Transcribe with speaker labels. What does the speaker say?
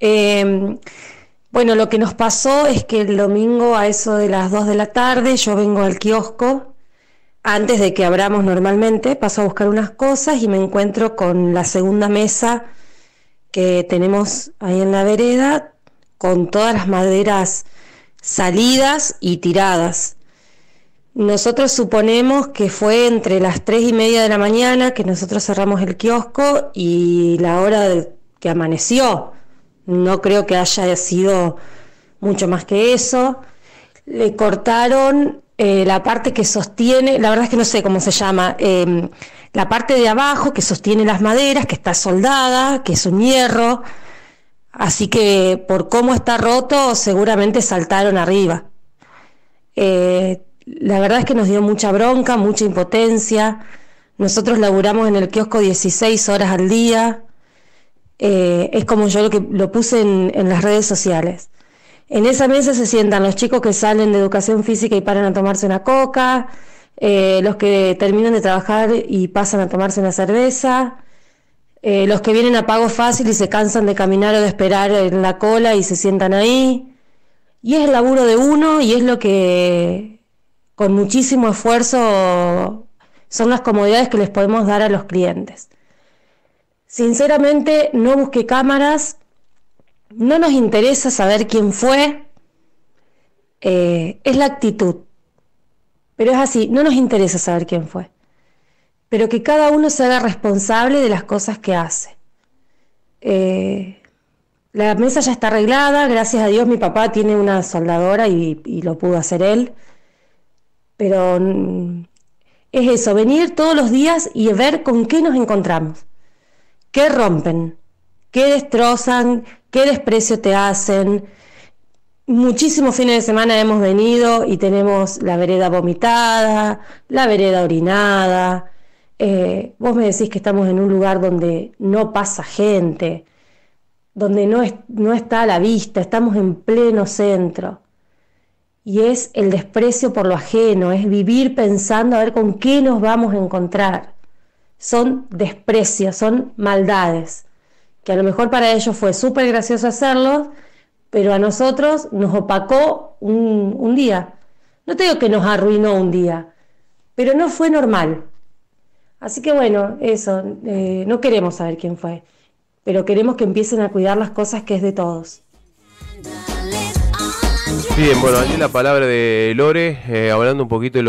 Speaker 1: Em, bueno, lo que nos pasó es que el domingo a eso de las 2 de la tarde yo vengo al kiosco antes de que abramos normalmente, paso a buscar unas cosas y me encuentro con la segunda mesa que tenemos ahí en la vereda, con todas las maderas salidas y tiradas. Nosotros suponemos que fue entre las 3 y media de la mañana que nosotros cerramos el kiosco y la hora que amaneció. No creo que haya sido mucho más que eso. Le cortaron eh, la parte que sostiene, la verdad es que no sé cómo se llama, em, la parte de abajo que sostiene las maderas, que está soldada, que es un hierro. Así que por cómo está roto, seguramente saltaron arriba. Eh, la verdad es que nos dio mucha bronca, mucha impotencia. Nosotros laburamos en el kiosco 16 horas al día, eh, es como yo lo que lo puse en, las redes sociales. En esa mesa se sientan los chicos que salen de educación física y paran a tomarse una coca, eh, los que terminan de trabajar y pasan a tomarse una cerveza, eh, los que vienen a pago fácil y se cansan de caminar o de esperar en la cola y se sientan ahí. Y es el laburo de uno y es lo que con muchísimo esfuerzo son las comodidades que les podemos dar a los clientes. Sinceramente, no busqué cámaras, no nos interesa saber quién fue, eh, es la actitud. Pero es así, no nos interesa saber quién fue. Pero que cada uno se haga responsable de las cosas que hace. Eh, la mesa ya está arreglada, gracias a Dios mi papá tiene una soldadora y lo pudo hacer él. Pero mm, es eso, venir todos los días y ver con qué nos encontramos. ¿Qué rompen? ¿Qué destrozan? ¿Qué desprecio te hacen? Muchísimos fines de semana hemos venido y tenemos la vereda vomitada, la vereda orinada. Eh, vos me decís que estamos en un lugar donde no pasa gente, donde no, no está a la vista, estamos en pleno centro y es el desprecio por lo ajeno, es vivir pensando a ver con qué nos vamos a encontrar son desprecios, son maldades, que a lo mejor para ellos fue súper gracioso hacerlos, pero a nosotros nos opacó un, día. No te digo que nos arruinó un día, pero no fue normal. Así que bueno, eso, eh, no queremos saber quién fue, pero queremos que empiecen a cuidar las cosas que es de todos. Ah, Bien, bueno, la palabra de Lore, eh, hablando un poquito de lo